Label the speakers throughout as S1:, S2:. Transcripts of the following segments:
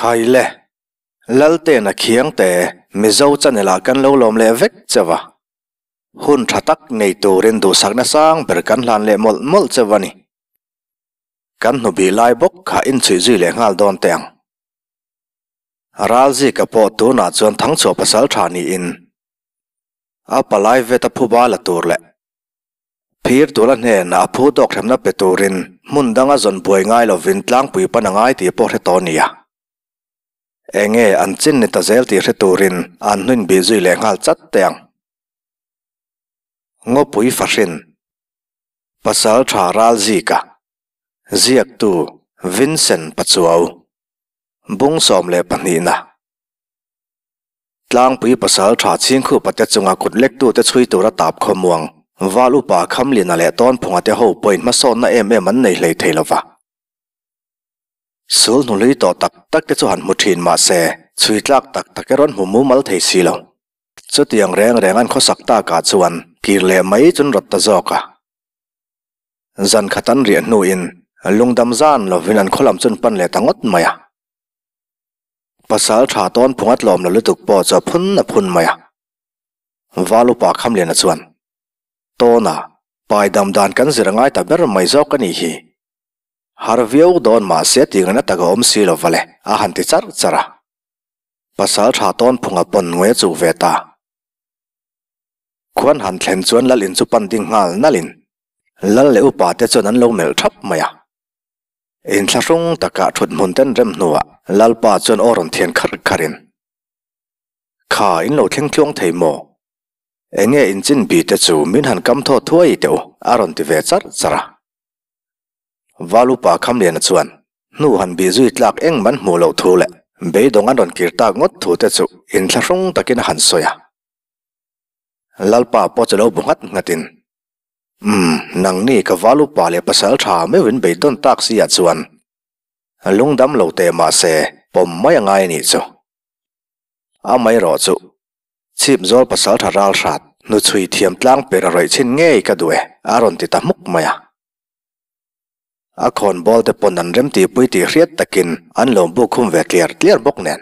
S1: ใครเล่ลัลเตนกเคียงแต่มิเจ้าจันเอลากันเล่าลมเล่เวกเจ้าวะหุ่นทัตักในตัวเรนดูสักนะสรางเปิดกันลานเล่มอลมอลเจ้าวะนี่กันหนูบีไลบกขาอินซีจีเลงาลดอนเตียงราลจีกับปอตัวนาจวนทั้งสอบภาษาฐานีอินอาปลายเวทผู้บาลตัวเล่พีรตัวละเนี่ยนะผู้ดอกทำนับเปตัวเรินมุนดังอ่ะจนป่วยง่ายลรวินลางปุยปนง่ายที่พอเธอตอนนี้เองเออันจินนิตาเซลตีเรตูรินอันนุนบีซุยแลงฮัลจัดเตียงงบปุยฟัชินภาษาทาราลซีกะเจียกตูวินเซนปัจจุวบุงสอมเลปนีนะลางปุยภาษาทาชิงคู่ปัจจุงอากุดเล็กตูจะช่วยตัวระตาบขมวงวาลูปาคำเลียนอะไรตอนพงอาเตหูปอยมาซอนนเอเมมันในเลยเทลวาสูนุลีต่อตักตักจะจวนมุทินมาเซสุดลักตักตะกรอนหุมมุมัลเทสีลสุดยังแรงแรงอันข้อสักตากาดส่วนกีเลไม่จนรัตะจอกะจันขัดันเรียนนูอินลุงดำจานลอวินันขอลำจนปันเลตังอัดมาภาษาชาตอนพงัดลอมลุตุกปอดจะพุ่นนพุ่นมาวาลุปากคำเรียนส่วนโตนะไปดำดานกันสิรงไยแต่เบร์ไม่จอกันอีกที harveu don ma se ting na taga om si lo vale a han ti char chara pasal tha ton phunga pon ngwe chu ve ta khon han thlen chuan lal in chu pan ding ngal na lin lal le upa te chon an lo mel thap maya in thla rung taka thut mun ten rem nuwa lal pa chon oron thien khar kharin kha in lo thleng thlong thei mo enge in chin bi te chu min han kam tho thuai teo aron ti ve char chara valu pa liền lian chuan nu han bi zui tlak eng man hmu lo thu le be dong an ron kirta ngot thu te chu yên thla rung takin han soya lalpa po chalo bungat ngatin um hmm, nang ni ka valu pa le pasal tha me win be don tak sia chuan lungdam lo te ma se pom mai ngai ni chu a mai ro chu chim zol pasal trà ral hrat nu chui thiam tlang pera roi chin ngei ka due aron ti ta muk maya a khon bol te pon an rem ti pui ti hriat takin an lom bu khum ve clear clear bok nen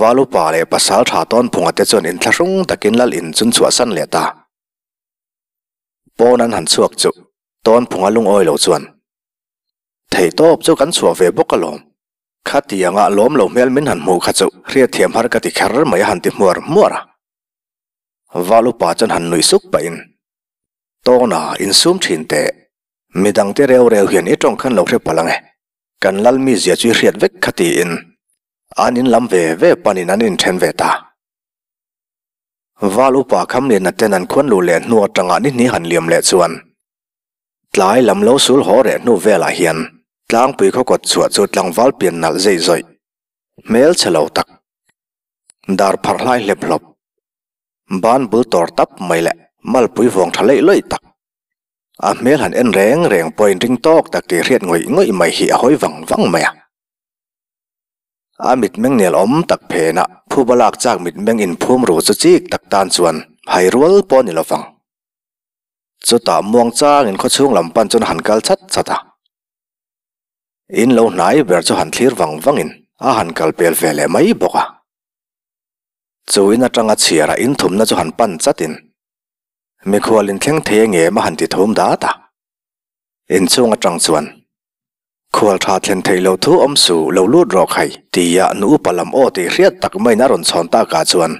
S1: valu pa le pasal tha ton phunga te chon in thlashung takin lal in chun chua san le ta pon an han chuak chu ton phunga lung oi lo chuan thei top chu kan chua ve bok alom kha ti anga lom lo mel min han mu kha chu hriat thiam har ka ti khar mai han ti muar muara à. valu pa chon han nui suk pa in tona in sum thin te mi dang te reu reu hian e tong khan lo re palang e kan lal mi zia chu riat vek khati in anin về ve ve panin anin chen ve ta valu pa kham le na ten an khon lu le nu atanga ni ni han liam le chuan tlai lam lo sul ho re nu ve la hian tlang pui kho kot chuwa chu tlang val pian nal zai zoi mel chalo tak dar phar lai leplop ban bul tor tap mai le mal pui vong thalei loi tak อาเมลหันเอ็นแรงแรงปอยริงตอกตักตีเรียดงวยงอยไม่หิห้อยวังวังแม่ออามิดเมงเนียลอมตักเพนะผู้บลากจากมิดเมงอินพูมรูสจิกตักตานส่วนไฮรัวลปอนิลฟังจุดตามวงจ้างอินข้อช่วงลำปันจนหันกัลชัดชัดอินเลวไหนเบอร์จะหันทีร์วังวังอินอาหันกัลเปลเฟลไม่บอกอะจู่อินจังอดเชียร์อินถุมนะจะหันปันจัดอิน mi khua lin thleng thế nghệ mà hành ti thum đá ta in chung trăng xuân, khua tha thlen thei lâu thu âm su lâu lu dro khai ti ya nu palam o thì hriat tắc mai na ron chhon ta ka chuan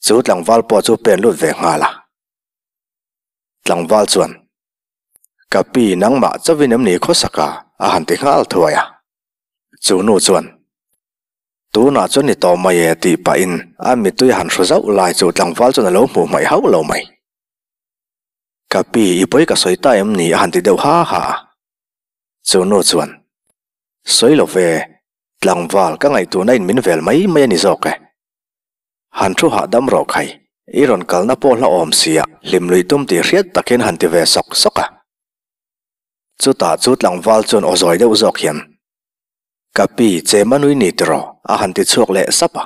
S1: chu tlang wal po chu pen lu ve nga la tlang wal chuan kapi nang ma chawinam ni kho à a han ti ngal thuaya chu nu chuan tu na chuan ni to mai e ti pa in a mi tui hành hro zau lai chu tlang wal chuan lâu mu mai hau lâu mai กะปีอีปอยกะสอยตาเอ็มนี่หันติเดวฮ่าฮ่าจูโนจวนสอยหลบเวหลังวาลก็ไงตัวนั่นมินเวลไม่ไม่นิจอกเลยหันทุหัดำรอกใครอีรอนกัลนับพอละอมเสียลิมลุยตุ้มตีเรียดตะเคียนหันติเวสกสกะจุดตาจุดหลังวาลจนอซอยเดวจอกเห็นกะปีเจมันุยนิตรออาหันติชวกเละสับะ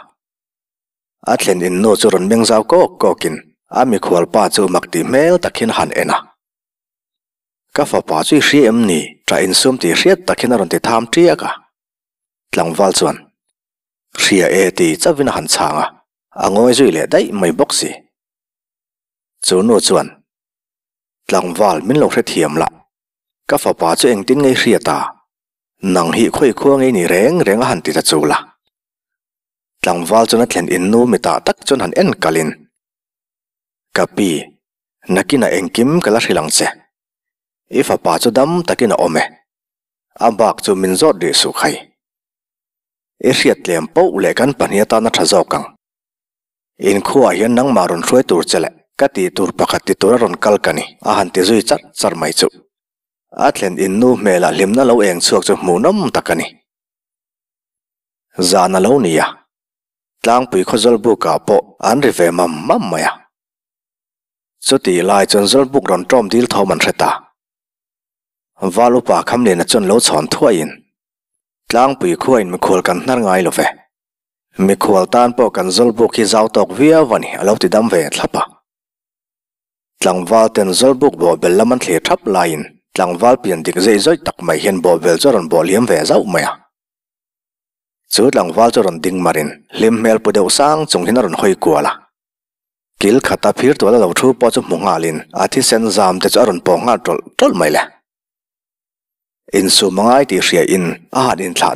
S1: อัตเลนอินโนจุรนเมียงสาวก็ก็กิน ami khwal pa chu makti mel takhin han ena ka fa pa chu shi em ni tra in sum ti riat takhin ron ti tham tri aka tlang wal chuan khria e ti chawin han changa angoi zui le dai mai boxi chu no chuan tlang wal min lo re thiam la ka fa pa chu eng tin ngai khria ta nang hi khoi khu ngai ni reng reng han ti ta chu la thlen in nu mi ta tak chuan han en kalin kapi nakina engkim kala hilang che ifa pa chu dam takina ome abak chu minzo de su khai ehriat lem po ule kan pania ta na thazo kang in khu a yan nang marun roi tur chele kati tur pakhat ti tur ron kalkani ahan te zui chat charmai chu athlen in takani zana lo niya tlang pui khozol bu ka สุดที่ลายจนจนบุกดอนจอมดิลทอมันเรตาวาลุปาคำเนี่ยจนโลสอนทั่วอินล้างปีขั้วอินมีควรกันนั่งไงลูกเวมีควรต้านปอกันจนบุกที่เจ้าตอกเวียวันนี้เราติดดำเวทลับปะหลังวาลเต็นจนบุกบ่เบลละมันเลียทับลายอินหลังวาลเปลี่ยนดิกเจยจอยตักไม่เห็นบ่เบลจรนบ่เลี้ยมเวเจ้าไม่อะสุดหลังวาลจรนดิ่งมารินเลี้ยมเมลปุเดวสร้างจงที่นรนหอยกัวละ gil khata phir to la thu po chu mong alin a thi sen zam te chu aron po nga tol tol mai la in su mangai ti ria in a ha din thla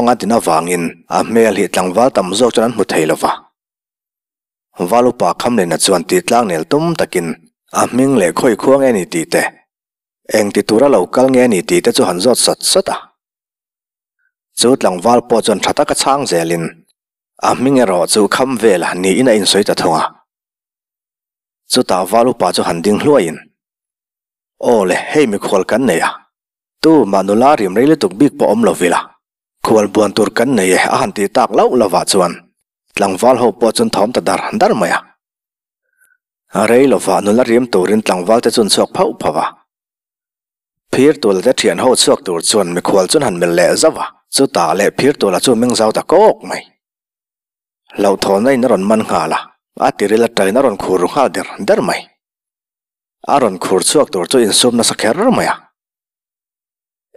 S1: nga dina wang in a mel hi tlang wal tam zo chan mu thei lawa walu pa kham le na chuan ti tlang nel tum takin a ming khoi khuang ani ti te te chu han zo sat à mình nghe rõ chú không về là ní in in suy cho thong à chú ta vào lúc bao chú hành đình lúa in ô lệ hay mi khuôn cắn này à tu mà nó la rìm rây lê tụng biết bỏ ông lò vì là khuôn buồn tuột cắn này à hẳn tì tạc lâu là vả chuan tlang vào hộp bao chun thóm ta đar hẳn đar mày à à rây lò vả nó lá rìm tù rin tlang vào ta chun suộc phẫu phà vả phía tôi là ta thiền hậu suộc tù chuan mi khuôn chun hành mình lệ ra vả chú ta lệ phía tôi là chú mình giàu ta có cố mày lau tho nai na ron man khala a ti re la ta na ron khur kha der der mai a ron khur chok tor cho in sum na sa kher ra maya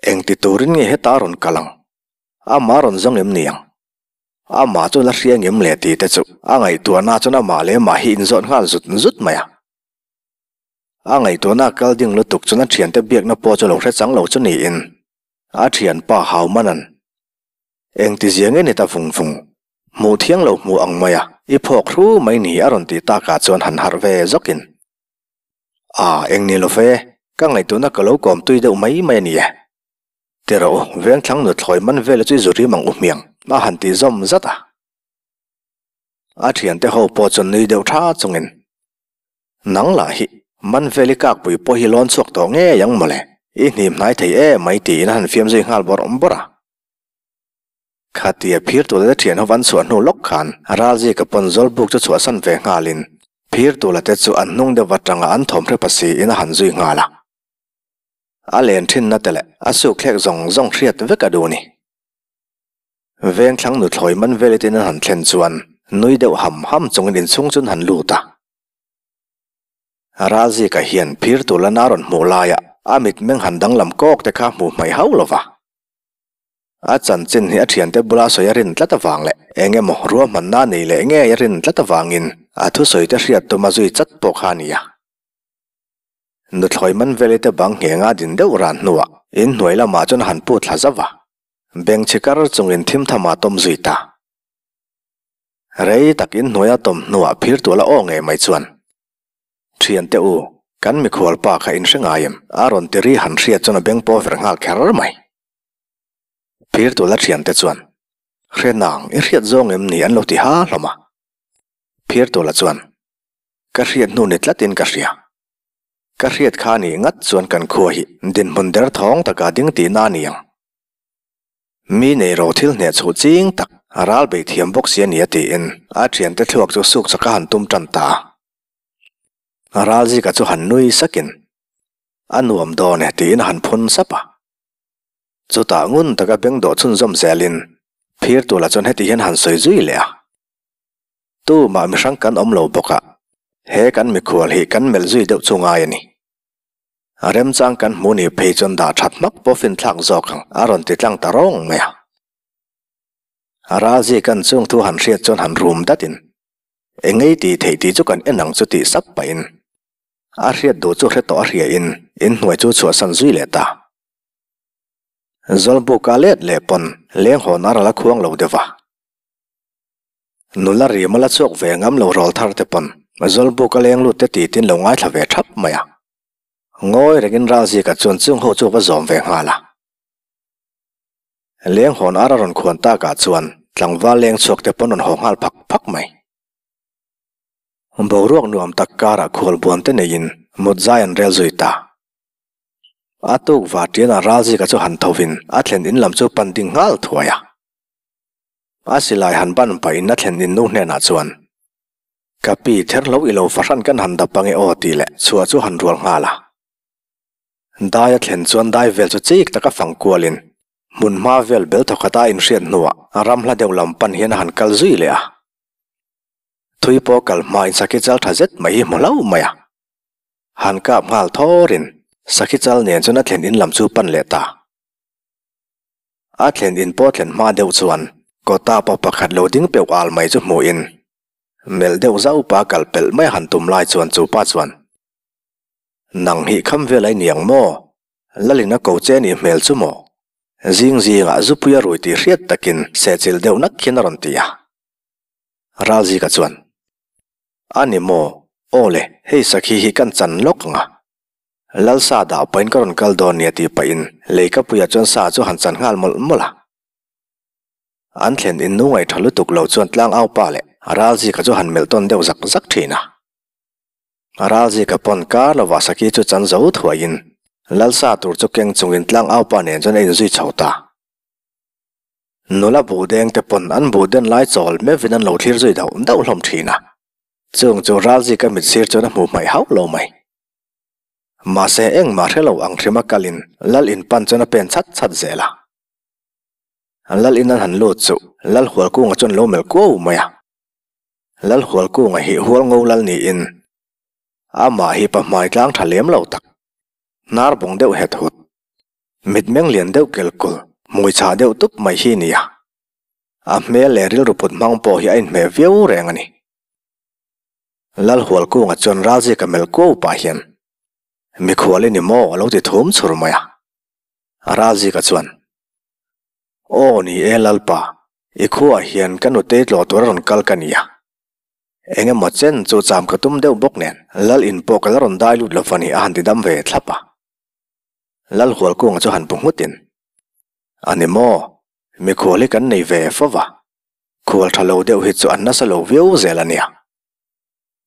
S1: eng ti torin nge he ta ron kalang a ma ron jong lem niang a ma cho la sia ngem le ti te a ngai tu na cho na ma le ma hi in zon kha maya a ngai tu na kal ding lu tuk chu na thian te chang lo cho in a thian pa hau manan eng ti jiang fung fung mu thiang lo mu ang maya i à? phok thu mai ni aron ti ta ka chon han har ve zokin a eng ni lo fe ka ngai tu na ka lo kom tui deuh mai mai ni te ro veng thlang nu thloi man ve le chu zuri mang u miang ma han ti zom zata a thian te ho po chon ni deuh tha chungin nang la hi man ve li kak pui po hi lon chok to nge yang mole i hnim hnai thei e mai ti na han fiam zui ngal bor om bora khatia phir to la thian hovan chu ponzol buk chu asan ve ngalin phir to la te chu anung an thom pasi in han zui ngala alen thin na tele asu khlek zong zong khriat ve ka ni veng nu thloi man vele tin han thlen chuan nui ham ham chung din chung han lu ta ral je naron mo la ya han dang lam kok te kha mu mai a chan chin hi a thian te bula so yarin tla ta wang le enge mo ru man na nei le enge yarin tla ta wang in a zui chat po kha ni ya no thoi man vele te bang nge nga din de uran nuwa in noi la ma chon han po thla za wa in thim tha zui tak kan mi pir to la chian te chuan khre nang i riat zong em ni an lo ti ha loma pir to la chuan ka ngat chuan kan khu hi din mun der thong ta ka ding ti na a chian te thuak chu suk cha kan tum tan ta sapa zu ta ngun ta ka beng do chun zom zelin phir to la chon he ti hen han soi zui le tu ma mi sang kan om lo boka he kan mi khol he kan mel zui de chunga ya ni arem kan mu ni phe chon da that po fin thlang zo khang aron ti tlang tarong me ara ji kan chung thu han riat chon han rum da tin engei ti thei ti chu kan enang chu ti sap pain ariat do chu re to ariat in in hnuai chu chu san zui le ta zolbo ka let le pon le ho na la khuang lo de wa nu la ri ma la chok ve ngam lo rol thar te pon ma zolbo ka leng lu te ti tin lo ngai thla ve thap maya. ngoi re gin ra ji ka chon chung ho chu ba zom ve hwa la le ho na ron khon ta ka chuan tlang wa leng chok te pon on ho ngal phak phak mai ᱚᱢᱵᱚᱨᱚᱜ ᱱᱚᱢ ᱛᱟᱠᱟᱨᱟ zayan ᱱᱮᱜᱤᱱ zui ᱨᱮᱞᱡᱩᱭᱛᱟ atuk wa tian a ral ji ka chu han thovin a thlen in lam chu pan ding ngal thuaya a si lai han ban pai na thlen in nu hne na chuan kapi ther lo ilo fashan kan han da pange o ti le chua chu han rual ngala da ya thlen chuan dai vel chu cheik ka fang kualin nuwa aram hla deu lam pan hian han kal sakichal nen chuna thlen in lamchu pan le ta a thlen in po thlen ma deu chuan ko ta pa pakhat loading pe wal mai chu mu in mel deu zau pa kal pel mai han tum lai chuan chu pa chuan nang hi kham ve lai niang mo lalina ko che ni mel chu mo zing zi nga zu puya roi ti riat takin se chil deu nak khin ron ka chuan ani mo ole hei sakhi hi kan chan lok nga lal sa da pain karon kal don ne ti pain leika puya chon sa chu han chan ngal mol mola an thlen in nu ngai thalu tuk lo chon tlang au pa le aral ji ka chu han mel ton deu zak zak thina aral ji ka pon ka lo wa saki chu chan zo in, lal sa tur chu keng chungin tlang au pa ne chon in zui chhota nula bu deng te pon an bu den lai chol me vinan lo thlir zui dau dau hlom thina chung chu ral ji ka mit sir chon mu mai hau lo mai มาเสเองมาเทลอังทริมกัลินลัลอินปันจนเป็นชัดชัดเจละลัลอินนั้นหันลูดสุลัลหัวกุ้งจนโลเมลกู้มายลัลหัวกุ้งหิหัวงูลัลนี่อินอามาหิปะหมายกลางทะเลมเหล่าตักนาร์บงเดวเฮดหุดมิดเมงเลียนเดวเกลกุลมวยชาเดวตุบไม่ฮีนี่ยอาเมลเลริลรุปุดมังปอหิอินเมวิวแรงอันนี้ลัลหัวกุ้งจนราจิกเมลกู้ปะเฮียน mi khua le ni mo lo ti thum chur maya arazi ka chuan o ni elalpa i khua hian kanu te tlo tur ron kal anh em mo chân chu cham ka tum deuh bốc nen lal in po kal ron dai lut lo fani a han ti dam ve thlapa lal khwal kung chu han punghutin ani mo mi khua le kan nei ve fawa khwal thalo deuh hi anh an na sa lo veu zelania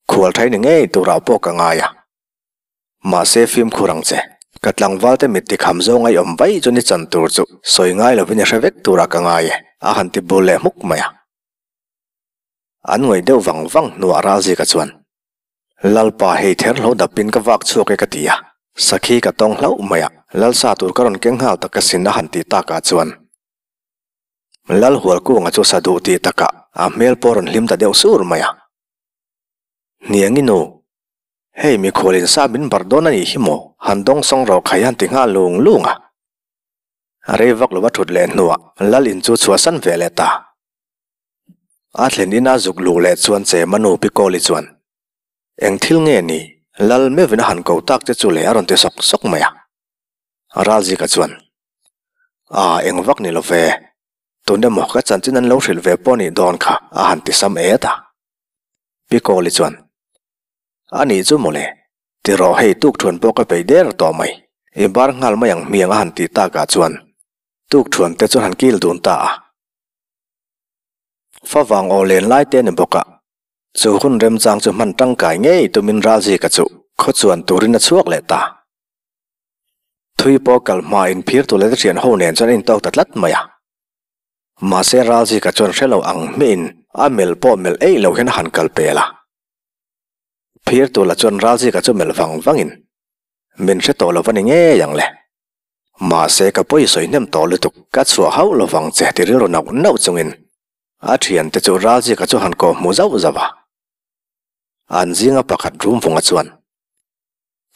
S1: khwal thai ni ngei tu ra po ka ngaya มาเซฟิมคูรังเจกัดลังวัลเตมิติคำจงไออมไว้จนนี่จันตูรจุสวยง่ายเลยเป็นยาเชเวกตัวรักง่ายอาหันติบุเลมุกมายอันไว้เดียววังวังนัวราจิกจวนลัลปาเฮเทอร์โลดับปินกวักชัวกกติยาสักขีกต้องเล่ามายลัลซาตูรกรนเก่งหาวตะกสินหันติตากาจวนลัลหัวกูงจูสะดุตีตะกะอาเมลปอรนลิมตะเดียวสูรมายเนียงินูเฮ้ยมีคนเสบินบาร์ดอนันยี่หิมอฮันดงสงรอขยันติงาลงลุงอะเรวักลวัตุเล่นนัวลลินจูชัวสันเวลตาอัลเลนีน่าจุกลูเลชวนเซมโนปิโกลิชวนเอ็งทิลเงี้นีลลเม่วินหันกูตักจะจูเลอรันเตสกสกเมียราจิกชวนอ่าเอ็งวักนี่ลวเวตุนเดมหกจันจินันเลวสิลเวปอนีดนค่ะอาหันติสัมเอตาปิโกลิชวน ani chu mole ti ro hei tuk thun po ka pe der to mai e bar ngal ma yang miang han ti ta ka chuan tuk thun te chuan han kil dun ta fa wang o len lai te ne boka chu hun rem chang chu man tang kai nge tu min ra zi ka chu kho chuan turin na chuak le ta thui po kal ma in phir tu le thian ho nen chuan in tok tatlat maya ma se ra zi ka chuan xe relo ang min amel po mel ei lo hen han kal pe la phir tu la chon ral ji ka chu mel vang vangin min se to lo vani nge yang le ma se ka poi soi nem to lu tu ka chu hau lo vang che ti ro na na chungin a thian te chu ral ji ka chu han ko mu zau zawa an ji nga pakat room vung a chuan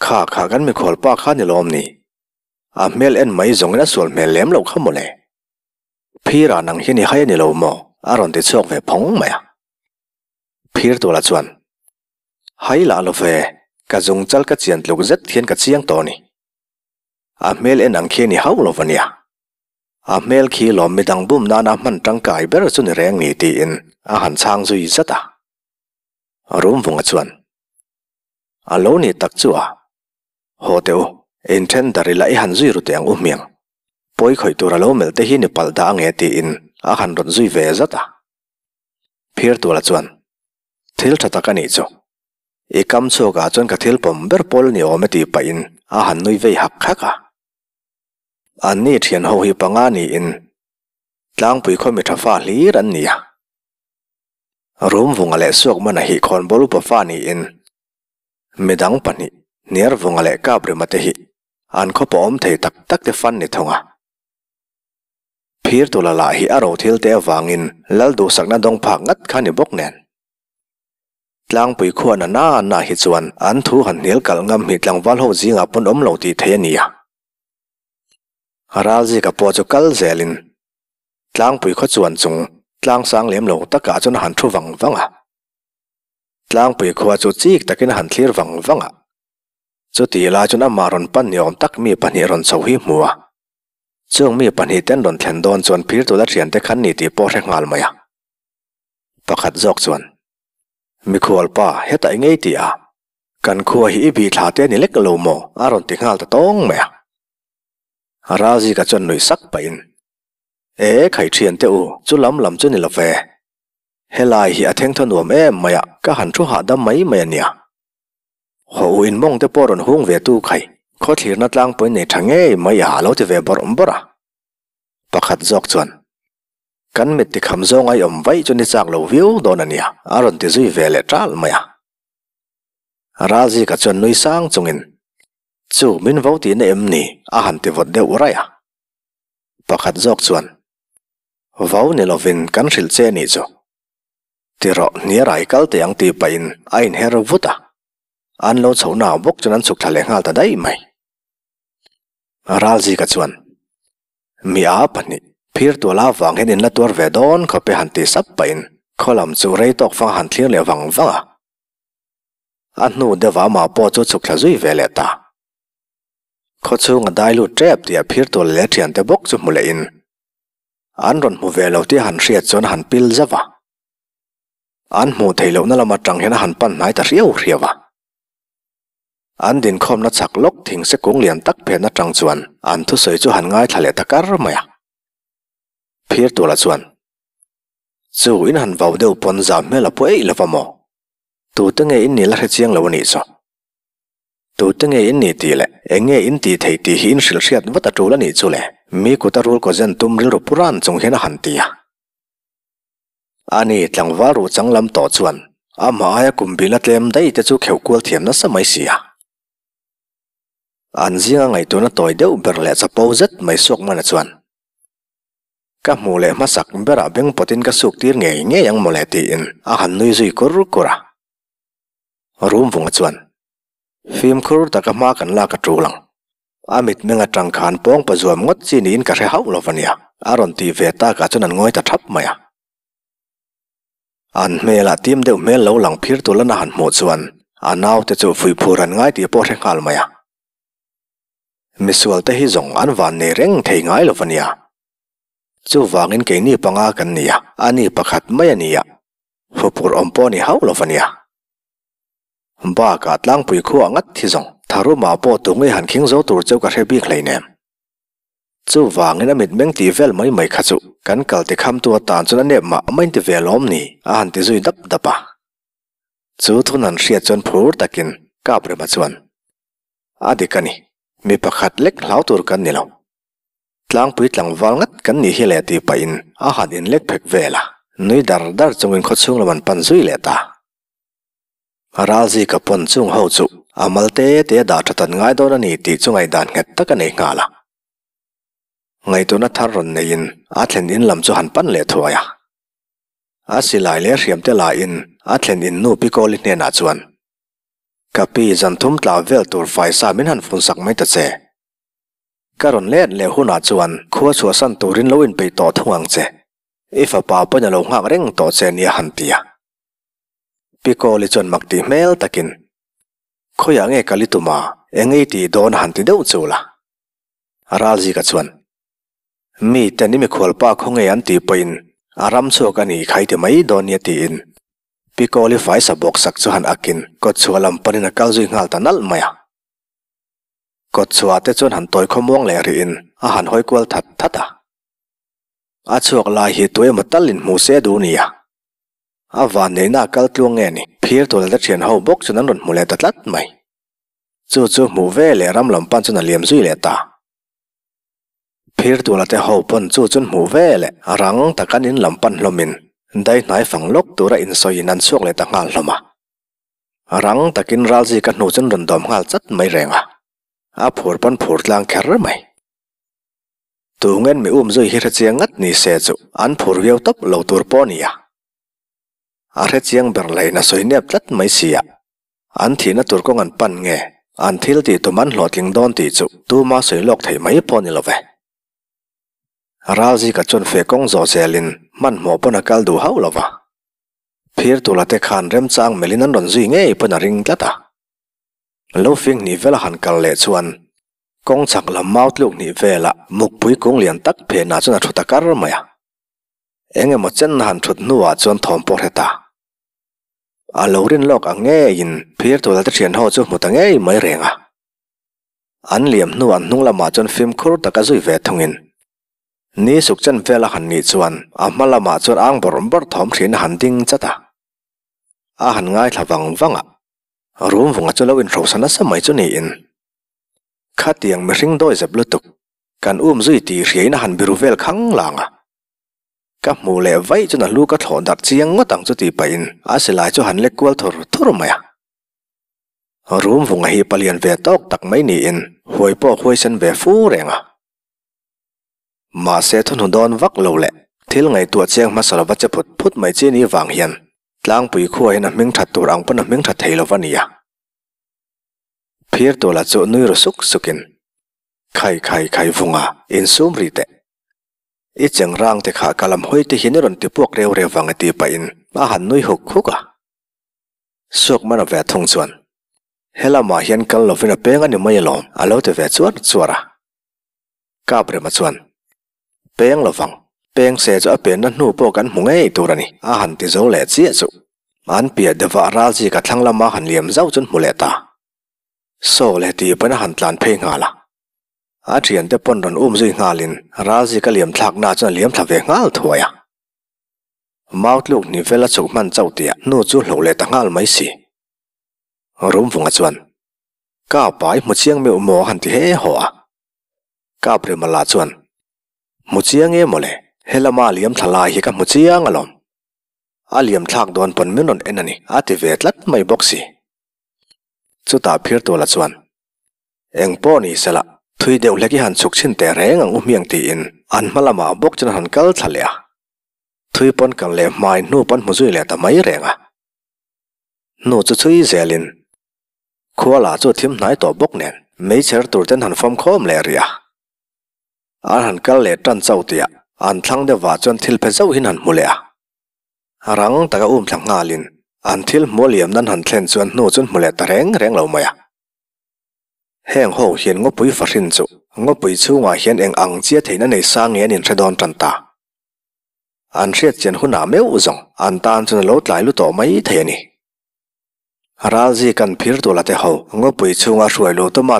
S1: kha kha gan mi khol pa kha ni lom ni a mel en mai zong na le phira nang hi ni hai ni mo hai la lo về, ka dùng chân ka chian lục zet thien ka chiang to ni a à, mel en ang khe ni hau lo vania a à. à, mel khi lo mi dang bùm na na man tang cài ber chu ni reng ni ti in a han chang zui zata rum vung a chuan a lo ni tak chua ho teu in then dari la i han zui ru teng u miang poi khoi tu ra lo mel te hi ni pal da nge ti in a han ron zui ve zata phir tu la chuan thil ta ka ni chu อีกำโชกอาจนกระเทิลปมเบอร์พอลนี่อมตีไปอินอาหันนุยเวหักขักะอันนี้เทียนหัวหิปังานี่อินล้งปุยค้อมิทฟ้าลีรันนี่รุมวงเล็กสวกมันหิคอนบรุปฟ้านี่อินเมดังปนิเนืยอ์วงเล็กกับริมาเตหิอันเขาอมเทตักตักเตฟันนี่ทงอ่ะพีร์ตัลาลาหิอารมณ์เทลเตวังอินแล้วดูสักนั้ดงผักงัดขันิบกแนนลางปุยขวานน่าหน้าหิจวนอันทูหันเหนียลกัลงมหิตลางวัลโฮจิงอปนอมโลตีเทียนียราจิกับปัวจุกัลเซลินกลางปุยขวานจงกลางสังเลียมโลตะกาจนหันทูวังวังอ่ะกลางปุยขวานจุจิกตะกินหันเคียร์วังวังอ่ะจุตีลาจนอมารอนปันยอมตักมีปันเหรอนสวีมัวซึ่งมีปัญหาเต้นดนเทนดอนจวนพิรตุละเทียนแต่ขันนิติปอวแรงงานมายะประคัดจอกจวน mi pa heta ngei ti a kan khua hi bi thla te ni lek lo mo aron ti ngal ta tong me razi ka chon noi sak pain e khai thian te u chu lam lam chu ni la ve helai hi atheng thon wam em maya ka han thu ha da mai mai ania ho in mong te poron hung ve tu khai kho thlir na tlang poi nei thange mai ha lo te ve bor um bora pakhat jok chon กันเม็ดที่คมส่งไอ้อมไว้จนนิ้จากลววิวโดนันยาอารมณ์ที่สุยเวลทรัลมาราจีกับจนนุยสังจงอินจูมินวัตินเอ็มนี่อาหารที่วัดเดือดไรอ่ะประกาศจกชวนวัวนี่ลวินกันสิลเซนิจูที่รอเนียร์ไอ้กัลตียังตีไปอินไอ้เฮรวุตะอันโลชาวนาบกจนนั้นสุขทะเลงาตาได้ไหมราจีกับชวนมีอาปนี่ phiar tu la wang hen in la tur ve don kho pe han ti sap pain kholam chu rei tok fa han thlir le wang wanga an nu de wa ma po chu chuk la zui ve le ta kho chu nga dai lu trep tia phiar tu le thian te bok chu mu le in an ron mu ve lo ti han hriat chon han pil zawa an mu thei lo na lama tang hen han pan nai ta riau riawa an din khom na chak lok thing se kung lian tak phe na tang chuan an thu soi chu han ngai thale takar maya phía tổ là chuẩn dù in hẳn vào đều bọn giảm mê là bố ấy là vào mỏ tù tư nghe in nì lạc chiang là vô nì xong tù tư nghe in nì tì lệ ấy nghe in tì thầy tì hin sửa sẹt vất tà trù là nì chú lệ mi cụ ta rùl có dân tùm ril rụp ran chung hên hẳn tì à ani tlang va ru chang lam to chuan ama aya kum bi la tlem dai te khéo kheu kul thiam na samai si à an zia tôi tu na toi deuh ber le cha pau mấy mai à. mà mana chuan ka mule ma sak bera beng potin ka suk tir ngei ngei yang mule ti in a han nui zui kur kura. Rum vung a chuan. Fim kur ta ka ma kan la ka tru lang. Amit me nga trang khan pong pa zua mngot zin in ka re hau lo vania. Aron ti ve ta ka chunan ngoy ta thap maya. An me la tim deo me lau lang pir tu lan a han mo chuan. A nao te chu fui puran ngay ti po re thay ngay lo vania. chu wangin ke ni panga kan niya ani pakhat maya niya phupur ompo ni hau lo fania ba ka tlang pui khu angat thi zong tharu ma po tu ngai han khing zo tur chau ka he bi khlai ne chu wangin amit meng ti vel mai mai khachu kan kal te kham tu ta chuna ne ma amain te vel om zui dap dapa chu thu nan sia chon phur takin ka pre ma chuan mi pakhat lek hlau tur kan nilaw tlang pui tlang wal ngat kan ni hi le ti pa in a ha din lek phek ve la nui dar dar chung in kho chung lawan pan zui le ka pon chung ho chu amal te te da tha tan ngai do na ni ti chung ai dan nge ta ka nei nga la ngai to na thar ron nei in a thlen in lam chu han pan le thua ya a si lai le riam te la in a thlen in nu pi ko na chuan ka pi tla vel tur fai han phun sak กรณ์เล่นเลหุนอาจวนขัวชัวสันตุรินลวินไปต่อทวงเจอฟป้าปัญญาลงหักเร่งต่อเจนียหันตียปีกอลิจวนมักตีเมลตะกินขอยังเอกลิตุมาเองไอตีโดนหันตีเดือดจูละรัลจีกัจวนมีแต่นี่มีขวบป้าคงเอังตีไปินอารมณ์ชักันอีกใครี่ไม่โดนยีตีอินปีกอลิไฟสับบกสักจวนอักินก็ชัวลำปนินกเัาจีงาลตานลลมากดสวดเตจนหันตัวขมวงแหลรินอาหารห้อยกวลทัดทัดอ่ะอาชวกลายหิตัวมัตตลินมูเซดูนี่อ่ะอาวันเนน่ากัลตัวงเงนี่เพียรตัวเลตเชียนหอบกจนนั่นหลุดมูเลตัดลัดไหมจู่จู่มูเวเลรำลำปันจนเลียมซุยเลตาเพียรตัวลตหอบปนจู่จู่มูเวเลรังตะกันนินลำปันลมินได้ไหนฝังลกตัวละอินซอยนันชวกเลตงาลลมารังตะกินราลจีกันหนูจนรนดอมงาลจัดไม่แรงอ่ะ a phur pan phur tlang kher ra mai tu ngen mi um zoi hi ra chiang ngat ni se chu an phur viau tap lo tur po ni à. a a re chiang ber lai na soi nep tlat mai sia an à. thi na tur ko ngan pan nge an thil ti tu man hlot ling don ti chu tu ma soi lok thei mai po ni lo ve ralzi ka chon fe kong zo zelin man mo a kal du hau lova phir tu la te khan rem chang melin an ron zui nge a ring tlata lofing ni vela han kal le chuan kong chak la maut luk ni vela muk pui kong lian tak phe na chuan a thuta kar ma ya eng mo chen han thut nuwa chuan thom por heta a lo rin lok a nge in phir tu la te thian ho chu mu ta nge mai renga an liam nuwa nung la ma chuan film khur tak a zui ve thung in ni suk chan vela han ni chuan a ma la ma chuan ang borom bor thom thrin han ding chata a han ngai thlawang wang a รูมฟงอาจจะเล่าอินทรสนัสมัยจะนี่อินข้าเตียงไม่ริ้งด้วยเจ็บลุตุกการอุ้มซุยตีเรียนหันบิรุเวลขังหลังอ่ะกับมูเล่ไว้จนลูกก็ถอนดัดเสียงว่าตั้งจะตีไปอินอาศัยลายจะหันเล็กกวลทุรทุรมายรูมฟงฮีปเลียนเวตอกตักไม่นี่อินหวยปอหหวยเซนเวฟูเรงอ่ะมาเซทุนหุนดอนวักเลวแหละที่ไงตัวเชียงมาสารวัตรจะพุทธพุทธไม่เจนีวางเฮียน tlang pui khua in a ming that tur ang miếng thật ming that thei lo vania phir to la chu nui ro suk sukin khai khai khai vunga in sum ri te i cheng rang te kha làm hoi thì hin rồi thì buộc reu re vàng e thì pa in a han nui huk khuka suk mana ve thung chuan helama hian kal lo vina peng ani mai lom alo te ve chuan chuara ka bre ma chuan peng lo wang เปงเสจอเป็นนั่นหูพวกกันหงเอตัวนี้อาหันติโจเลเจียจุมันเปียดเดวาราจีกัดทั้งละมาหันเลี่ยมเจ้าจนหูเลตาโซเลตีเป็นหันตลานเพงหาละอาเทียนเตปนรอนอุ้มซีงาลินราจีกับเลี่ยมทักนาจนเลี่ยมทักเวงาลัวยมาดลูกนี่เวลาจุกมันเจ้าเตียนู่จู่หลเลตังาลไม่สิรุมฟงอจวนก้าวไปมุเชียงเมีอุหมอหันที่เฮหัวก้าวเปมาลาจวนมุเชียงเอหมอเลย Helemaa liyam thalaa hii ka mujiyaa nga loon. A liyam thaaak doon pon miunon e nani, aati veedlat mai boksi. Tsu taa piir tuwa la juwan. Eng poon ii se laa, thui deew laki haan chukchin te raa nga uu miang um ti iin, aan malamaa bokchanaa han kal thalaa. Thui pon kaan lea mai nuu pon muzuui lea taa mai raa nga. Nuu chu chu ii xealiin, kuwaa laa zuu tim naai toa boknean, mei cher turjan haan fam khoam lea raa. Aan han kal lea tran chawti yaa, anthlang de wa chon thil phezau hin han mulea rang ta ga um thlang ngalin anthil moliam nan han thlen chon no chon mule ta reng reng lo maya heng ho hian ngo pui fa hrin chu ngo pui chu wa hian eng ang chia theina nei sa nge nin thre don tan ta an chet chen hu na me u zong an tan chon lo tlai lu to mai the ni ral ji kan phir to la te ho ngo pui chu wa shuai lo to ma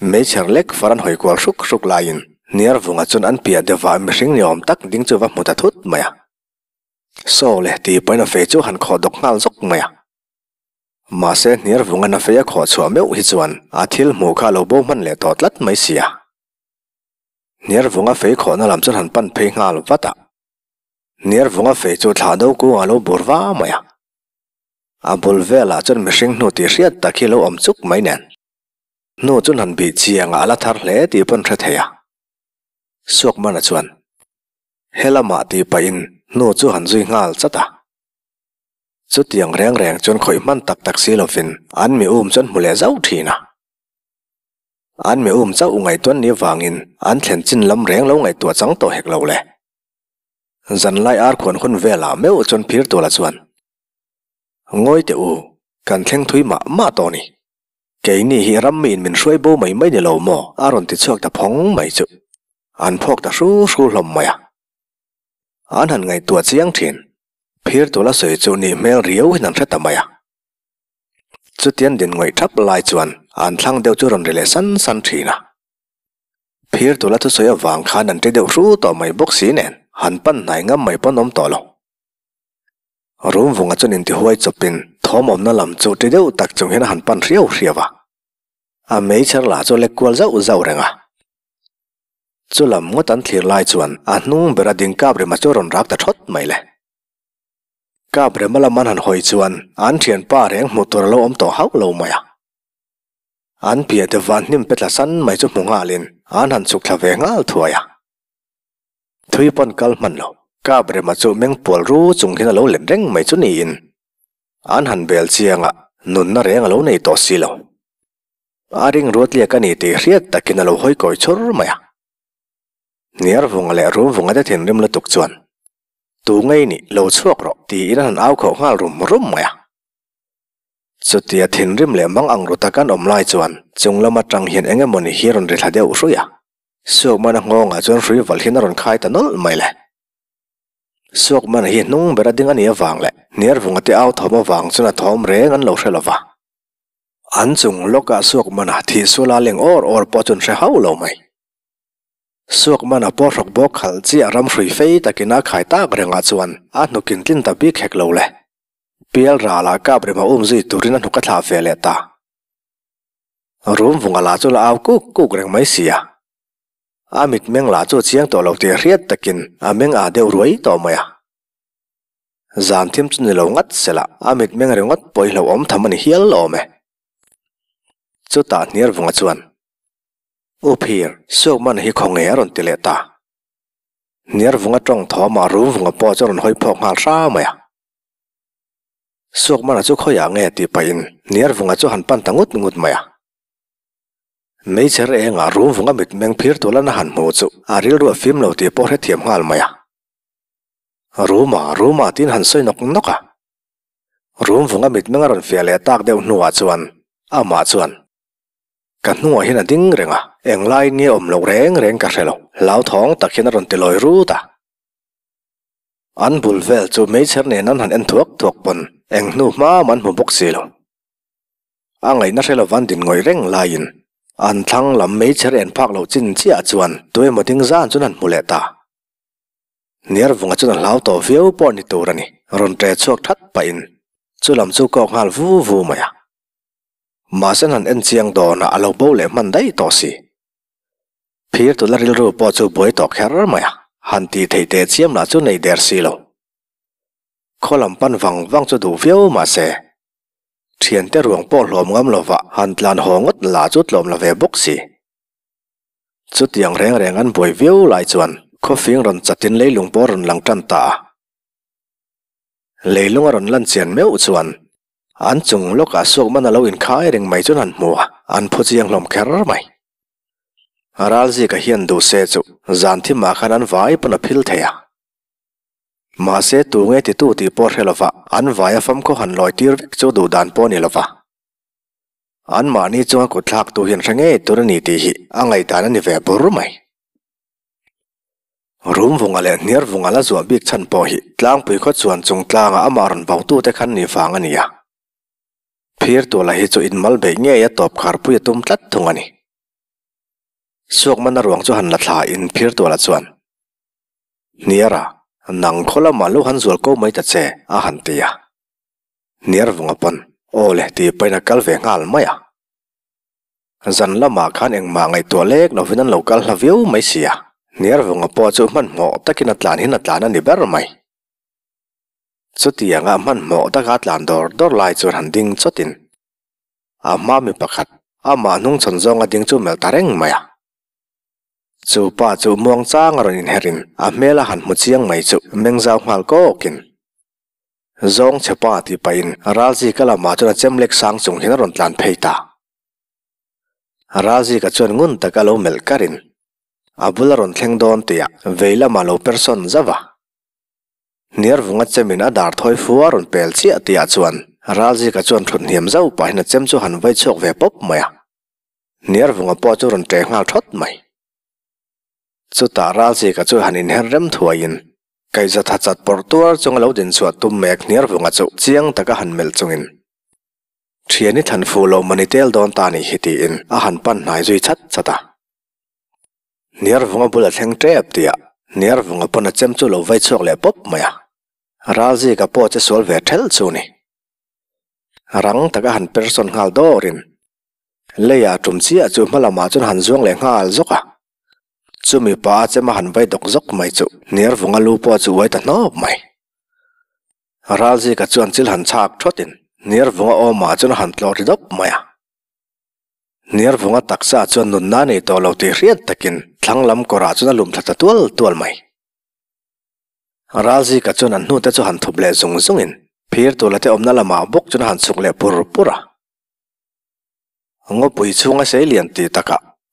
S1: mecharlek faran hoikwal shuk shuk lain nir vunga chun an pia de va mishing ni om tak ding chuwa muta thut maya so le ti point of view han kho dok ngal zok maya ma se nir vunga na feya kho chuwa me u hi chuan athil mu kha lo bo man le tot lat mai sia nir vunga fe kho na lam chun han pan phe ngal wata nir vunga fe chu tha do ku alo burwa maya abul vela นูจุนันบีเจียงอาละทาร์เลตีปนเทเทียสวกมันจวนเฮลมาตีไปอินนูจุหันจุยงาลจัตตาจุดยังแรงแรงจนข่อยมันตักตักซีลฟินอันมีอุ้มจนมุเลเจ้าทีนะอันมีอุ้มเจ้าอุ้งไงตัวนี้วางอินอันเข็นจินลำแรงแล้วไงตัวจังโตเฮกเราเลยจันไลอาร์ขวนคนเวลาเมื่อจนพีรตัวละจวนงอยเตอูกันเท่งทุยมามาตัวนี้เกนี่ฮิรัมมีนมินช่วยโบไม่ไม่เดลมออารอนติดชอกตะพองไม่จุอันพอกตะสู้สู้ลมไม่อะอันหันไงตัวเสียงถินเพียตัวละสวยจูนี่เมลเรียวให้นันเรตไม่อะจุดเตียนเดินไงทับลายจวนอันทั้งเดียวจุรนเรเลสันสันทีนะเพียตัวละทุสวยวางขานันเดียวรู้ต่อไม่บกสีเนนหันปั้นไหนงั้นไม่ป้อนนมต่อลง room vunga chon in ti huai chopin thom om na lam chu ti deu tak chung hena han pan riau riawa À mấy char là cho lấy lekwal zau zau renga chu lam ngot an thlir lai chuan a hnung bera ding kap re mà cho ron rác ta thoát thot mai le kap re mala man han hoi chuan an thian pa reng mu tur lo om to hau lo maya an pia te van nim petla san mai chu munga lin an han chuk thla ve ngal thuaya thui pon kal man lo กาเบรมาจูเมงปวลรู้จงขินเราเล่นเร่งไม่ชุนีอินอันหันเบลเซียงอ่ะนุนน่าเรียงเราในตัวสิโลอาริงรวดเลียกันนี่ตีเรียกตะกินเราห้อยก่อยชุ่มมายะเนียร์ฟงอะไรรู้ฟงอะไรเห็นริมเละตุกจวนตัวไงนี่เราชวกรอตีนั่นเอาเขาห้ารุมรุมมายะสุดที่เห็นริมเหลมบางอังรุตากันอมลายจวนจงเละมาจังเห็นเองมันเฮียรนเรือทเดียวรูยะส่วมันงงอ่ะจนฟรีฟัลเห็นรนคายแต่นั่นไม่เลย sok man hi nong bera ding ani awang le ner vunga te aw thoma wang chuna thom re ngan lo hrelo wa an chung loka sok man a thi so la leng or or po chun re haw lo mai sok man a po rok bo khal chi aram hrui fe ta kina khai ta brenga chuan a nu kin tin ta bi khek lo le pl ra la ka bre ma um zui turina nu ka thla fe le ta rom vunga la chola aw ku ku greng mai sia amit meng la chu chiang to lo te riat à a meng a mày ruai to maya zan thim ngắt ni lo ngat sela amit meng ngắt ngot poi lo om thamani hial lo me chu ta niar vunga chuan u phir sok man hi khong nge aron tile ta niar vunga tong tho ma ru vunga po chon hoi phok hal sa maya sok man chu khoya nge ti pain niar vunga chu han pan ngút ngut maya ม่เชื่อเองอารมณ์ฟงกับมิดแมงพิรตัวละนั่นหันหัจุอาริลรัวฟิล์มเราตีพอเหตียมงานไหมรู้มารู้มาทินหันซอยนกนกอะรู้ฟงกับมิดแมงรันฟิลเลตักเดียวหนัวชวนอามาชวนกันหนัวเห็นดิ้งเร่งอะเองไล่เนี่ยอมเราแรงเรงกันเร็วลาวท้องตะเคียนรันตีลอยรู้ตาอันบุลเวลจูไม่เชื่อเนี่ยนั่นหันเอ็นทวกทวกปนเองหนุูมามันหุวบกเสียวอ่างไอ้นั่นเร็ววันดินงอยเร่งไล่ an thang lam mấy chả en phác lo chin chi à chuan tôi mà tiếng cho nên mua lại ta niar vunga cho nên lau to viu por ni tur ani ron tre chuak that pa in cho lam chu kok hal vu vu maya ma sen han en chiang do na alo bo le man dai to si phir tu la ril ro po chu boi to kher maya han thấy thei te là la chu nei der si lo kholam pan vang vang cho đủ viu mà se เทียนเตรวงป้อหลอมงำลวะหันตลานหองดลาจุดหลอมละเวบกสิจุดยังแรงแรงอันบ่วยวิวหลายจวนข้อฟิงรันจัดทินเลยลุงป้อรันหลังจันตาเลยลุงรันลันเสียนเมืวจวนอันจงลกอาศวกมันเรวินค้ายเร่งไม่จนันมัวอันพูดยังหลอมแคร์ไม่รัลซีก็เฮียนดูเซจุจานที่มาขันาดไว้ปนพิลเทียมาเสตุงเอติตูตีปอเฮลวะอันวายฟัมก็หันลอยทีร์วิกจูดูดานปอนิลวะอันมานี่จงกุทักตัเห็นเังเอตัวนีติฮิอังไอตานันนเว็บรุไหมรุมวงอะไรเนียร์วงอะไรส่วนบิกชันปอฮิตลางปุยขดส่วนจงตลางอามารันเบาตู้แต่ขันนิฟังอันนี้อะเพียร์ตัวละเหตุจูอินมัลเบงเงยตอบขารพุยตุมตัดทงอันนี้สวกมันรวงจหันหลัดหาอินเพียร์ตัวละส่วนเนียร์ nang khola malu han zual ko mai ta che a han tia nir vunga pon o le ti paina kal ve ngal maya zan lama khan eng ma ngai to lek no vinan lokal hlaviu mai sia nir vunga po chu man mo takina tlan hin atlan ani ber mai chuti anga man mo taka lan dor dor lai chu han ding chotin ama mi pakhat ama nung chon zonga ding chu mel tareng maya chu ba chu mong chang ron in herin a mela han mu chiang mai chu mengzau ngal ko kin zong chepa ti pain ralji kala ma chuna chemlek sang chung hina phê ta pheita ralji ka chon ngun takalo mel karin abula ron thleng don tia veila ma lo person zawa ner vunga chemina dar thoi fuwa ron pel chi atia chuan ralji ka chon thun hiam zau pa hina chem chu han vai chok ve pop maya ner vunga po chu ron te ngal thot mai zu ta ra ze ka zu hanin her rem thua yin zui chat thang chu mi pa che ma han bai dok zok mai chu ner vunga han chak thotin ner vunga o ma chu han tlo ri dok mai ner vunga taksa chuan le zung zung in phir to han chuk le ngo pui chu nga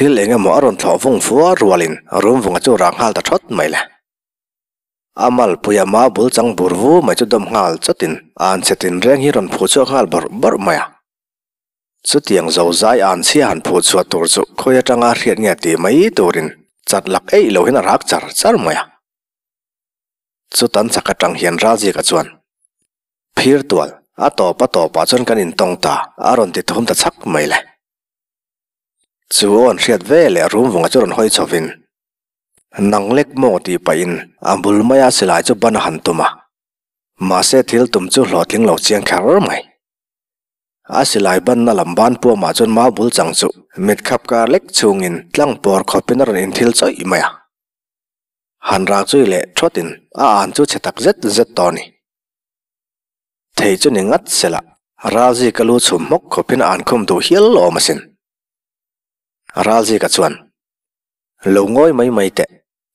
S1: thil lenga mo aron thlo vung fuar walin rum vung chu ra ngal ta thot maila amal puya ma bul chang burwu ma chu dom ngal chatin an chatin reng hiron phu chu khal bar bar maya chutiang zau zai an chi han phu chu tor chu phir twal a to Chuan riat ve le rum vung a choron hoi chovin. Nanglek mo ti pa in ambul maya silai chu ban han tuma. Ma se thil tum chu lo lo chiang khar mai. A silai ban na lam ban puwa ma chon ma bul chang chu. Mit khap ka lek chungin tlang por khopin ran in thil choi maya. Han ra chu le thotin a an chu chetak zet zet to Thei chu ni ngat sela. Razi kalu chu mok an khum lo masin. ral ji ka chuan lo ngoi mai mai te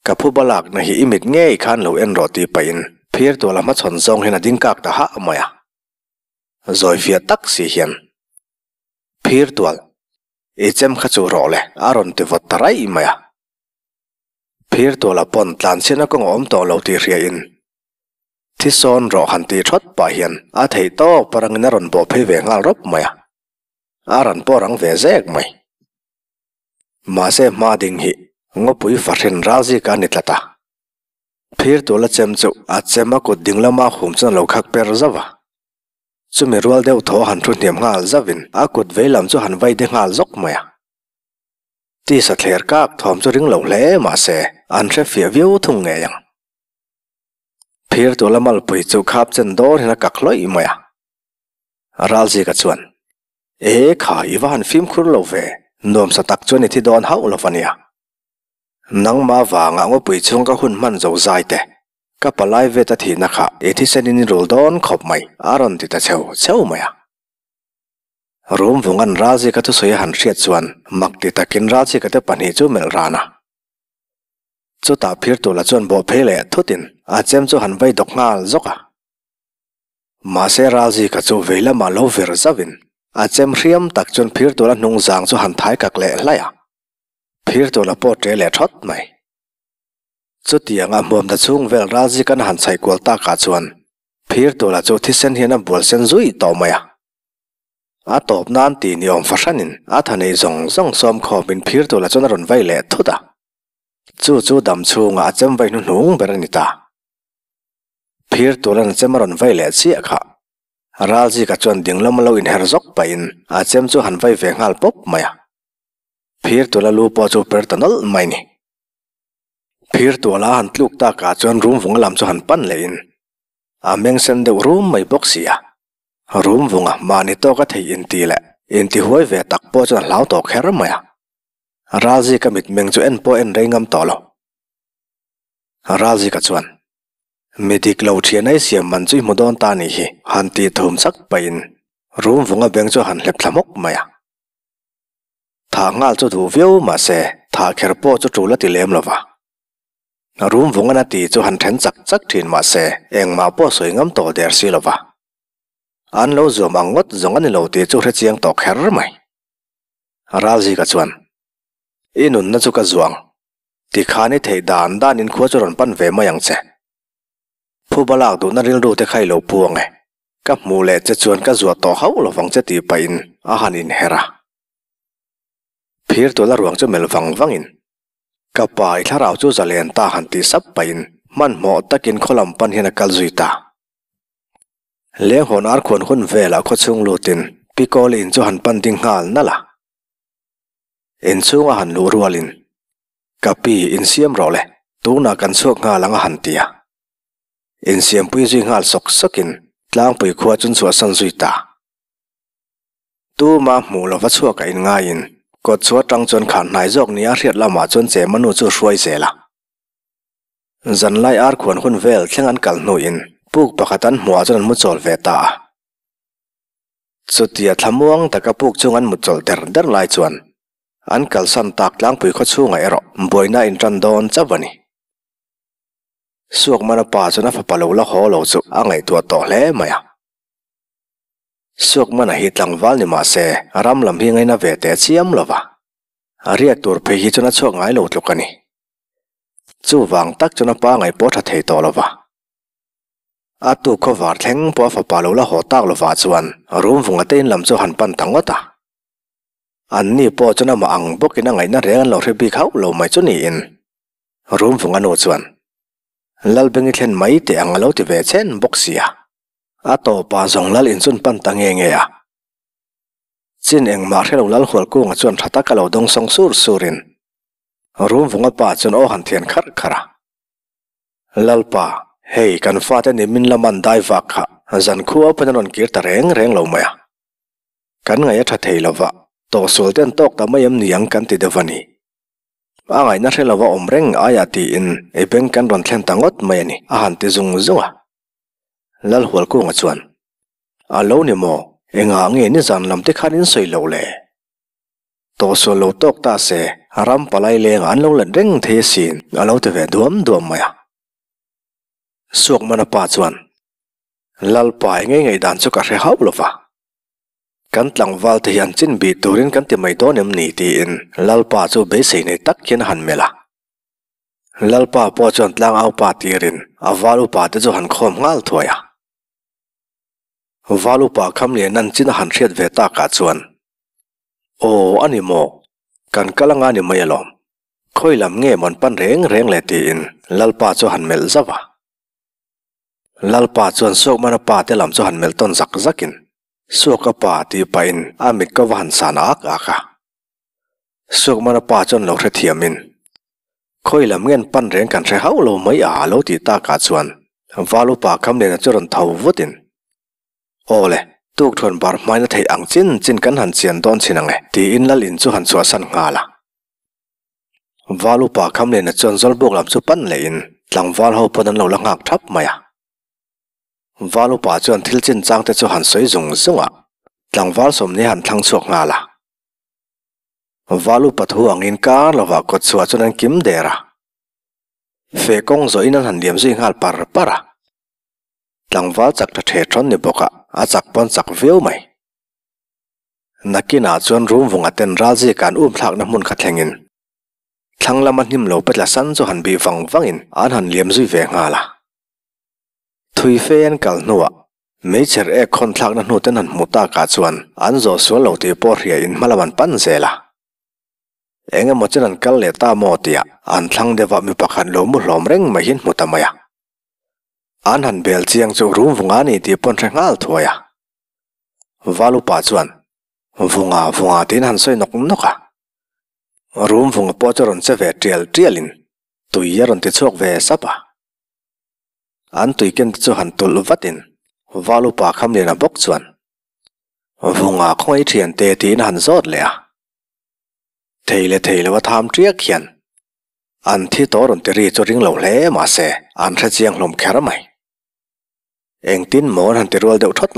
S1: ka phu balak na hi imit nge khan lo en roti pain phir to la ma chon zong hena ding kak ta ha moya zoi fia tak si hian phir tual echem kha chu ro le aron te vot tarai maya phir to la pon tlan sina kong om to lâu ti ria in thi son ro hàn ti thot pa hiền, a thei to parang na ron bo phe ve ngal rop maya aran porang ve zek mai Masa ma ding hi ngopui farhen raazi ka nit lata. Pheer to la cem a chema ako ding la ma khum chan lo khak per zava. Su mi rual dew thaw han tru niam ngal zavin a kut vay lam zu han vai de ngal zok maya. Ti sa thler kaap thom zu ring lo le ma se an tre fya vya thung nghe yang. Pheer to mal pui cew khap chen do rin a kak loi maya. Raazi ka chuan, Eh kha iwa han fim khur lo vay. nom sa tak chuan ti don hau lo fania nang ma wa nga ngo pui chung ka hun man zo zai te ka palai ve ta thi na kha e ti sen in rol don khop mai aron ti ta cheu cheu ma ya han riat chuan kin ra ka te pani mel rana chu ta phir chuan bo phe le thutin han vai dok nga zo ka ma se ra ka chu veila zavin a chem riam tak chon phir tola nong jang chu han thai kak le la ya phir tola po te le thot mai chu ti anga mom da chung vel ra kan han chai kol ta ka chuan phir tola chu thi sen hian a bol sen zui taw mai ya a top nan ti niom fa shan in a tha nei zong zong som kho bin phir tola chon ron vai le thu chu chu dam chem vai nu ber ni ta phir tola chem ron vai le chi a kha ral chi ka chuan dinglam lo in her zok pa in a à, chem chu han vai ve ngal pop maya à. phir tula lu po chu per tanol mai ni phir tula han tluk ta ka chuan room vung lam chu han pan le in a à, meng sen de room mai box ya room vunga mani to ka thei in ti le in ti huai ve tak po chuan lau to kher maya ral chi ka mit meng chu en po en rengam to lo ral chi ka chuan medik lo thian ai siam man chui modon ta ni hi han ti thum sak pain room vunga beng chu han hlep thlamok maya tha ngal chu thu veu ma se tha kher po chu tula ti lem lova room ở nơi ti chu han then chak chak thin ma se eng ma po soi ngam to der si anh an lo zom angot zong ani lo ti chu hre khép to kher ra gì cả chuyện, chuan inun na chu ka zuang ti khani thei dan dan in khuachuron pan về mày anh che ผู้บลากดูน่ริ่ดูแต่ใครเหลาพวงไงกับมูเลจะชวนก็จวดต่อเขาหลฟังจะตีไปอินอาหารอินเฮระเพียตัวละหลวงจะเมลฟังฟังอินกับปายถ้าเราจูจะเลียนตาหันตีสับไปอินมันเหมาะตะกินขลัมปันเฮนกัลจุยตาเลี้ยงหวนาร์คนคนเวลากดชงลูตินพี่กอลินจะหันปันติงหานนั่นล่ะอินซูงหันลูรัวลินกับพี่อินเสียมรอเลยตัวนักกันชวกงาลังหันเตีย in siam pui zui ngal sok sakin tlang pui khua chun chu san zui ta tu ma mu lo va chuak in nga in ko chua tang chon khan nai jok ni a riat lama chon che manu chu shuai se la zan lai ar khon hun vel thleng an kal nu in puk pakatan hmuah chuan an mu chol ve ta chutia thlamuang taka puk chung an mu chol der der lai chuan an kal san tak tlang pui kho chu ngai ro boina in tran don chawani suộc mana pa chuna phapa lo la ho lo chu angai tua to hle maya suộc mana hi tlangwal ni ma se ram lam hi ngai na ve te chiam lova aria à, tur phe hi chuna chho ngai lo tlokani chu wang tak chuna pa ngai po tha thei to lova a tu kho var thleng po phapa lo la ho tak lova chuan room vunga tein lam chu han pan thangota an ni po chuna ma ang bokina ngai na rengan lo re bi khau lo mai chu ni in room vunga no chuan ลลเบงเคลนไม่เตะงาเลวติเวเชนบุกเสียอาตัวป้าจงลลอินซุนปันตังเองเงียจินเองมาเรื่องลลหัวกุ้งจวนทัตกะลวดงสงสูรสูรินรูมวงป้าจนโอหันเทียนคัดคระลลป้าเฮยกันฟ้าเตนิมินละมันได้ฟักฮะจันคู่เอัเป็นนนกีร์ตเร่งเร่งลวมียกันไงทัดเฮยลวะตัวสูรเตนตกแต่ไม่ยำเนียงกันติดวันนี้ angai na hrela wa omreng aya ti in e bank kan ron thlen tangot mai ani a han te zung zonga lal hwal ko nga chuan a lo ni mo enga nge ni zan lam te khan in soi lo le to so lo tok ta se ram palai le an lo lan reng the sin a lo te ve duam duam maya suak mana pa chuan lal pai e nge ngai dan chu ka hre hau lo fa kan tlang wal te hian chin bi turin kan ti mai to nem ni ti in lalpa chu be sei nei tak hian han mela lalpa po chon tlang au pa tirin awalu à, pa te chu han khom ngal thoya walu pa kham le nan chin han hriat ve ta ka chuan o animo kan kalanga ni mai lom khoi lam nge mon pan reng reng le ti in lalpa chu han mel zawa lalpa chuan sok mana pa te lam chu han mel ton zak zakin suak a pa ti pa in a mit ka van san ak aka suak mana pa chon lo re thiamin khoi lam ngen pan reng kan re hau lo mai a lo ti ta ka chuan valu pa kham le na choron thau votin ole tuk thon bar mai na thei ang chin chin kan han chian don chinang le ti in lal in chu han chu san nga la valu pa kham le na chon zol bok lam chu pan le in tlang val ho pon an lo la ngak thap maya valu pa chuan thil chin chang te chu han soi zung zunga tlangwal som ni han thlang chuak nga la valu pathu angin kar lova kot chua chuan an kim dera fe kong zo in an han liam zui ngal par para tlangwal chak tha the thon ni boka a chak pon chak veu mai nakina chuan room vunga ten ralji kan um thlak na mun kha thlengin thlang lama hnim lo petla san chu han bi wang wangin an han liam zui ve nga la phê thui fein kal nuwa meicher e khon thlak na hnu ten an muta ka chuan an zo sual lo ti po hria in hmalawan pan zela engemaw chen an kal le ta maw tia an thlang dewa mi pakhat lo mu hlawm reng mai hin hmutamaya anh han bel chiang chu rum vunga anh ti pon thre ngal thuaya valu pa chuan vunga vunga tin han soi nok noka rum vunga po charon che ve trial trialin tuiya ron ti chok ve sapa an tui ken tsu han tul vatin walu pa kham le na bok chuan vunga khoi thian te ti na han zot le a theile theile wa tham tria khian an thi toron te ri chu ring lo le ma se an tha chiang lom khara mai eng tin mo han te rol de thot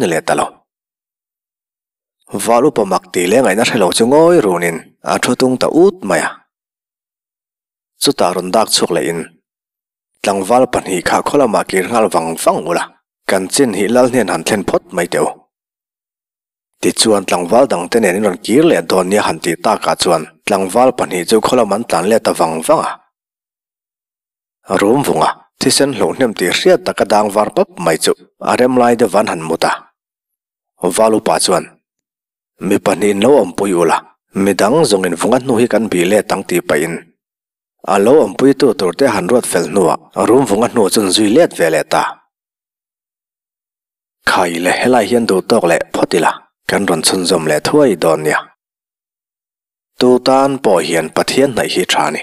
S1: la ma valu pamak te le ngai na thalo chungoi runin a thotung ta ut maya chu ta run dak chuk le in tlang val pan hi kha khola ma ki ral wang fang ula kan chin hi lal hen han thlen phot mai teo ti chuan tlang val dang ten en ron kir le don ni han ti ta ka ta wang a rom ti sen lo ti ria ta ka dang มีปันอินโลอมปุยวละมีดังจงอินฟงกันนูุหิกันบีเล่ตั้งตีไปอินอาโลอมปุยตัวตัวเตหันรวดเฟลนัวรูมฟงกันนัวจนซุยเล็ดเวเลตาใครเละเฮลายฮีนดูตอกเละพอดีละกันรอนซชนจมเละถวยดอนเนี่ยตูตานป่อเฮียนปะเทียนไหนฮิทรานี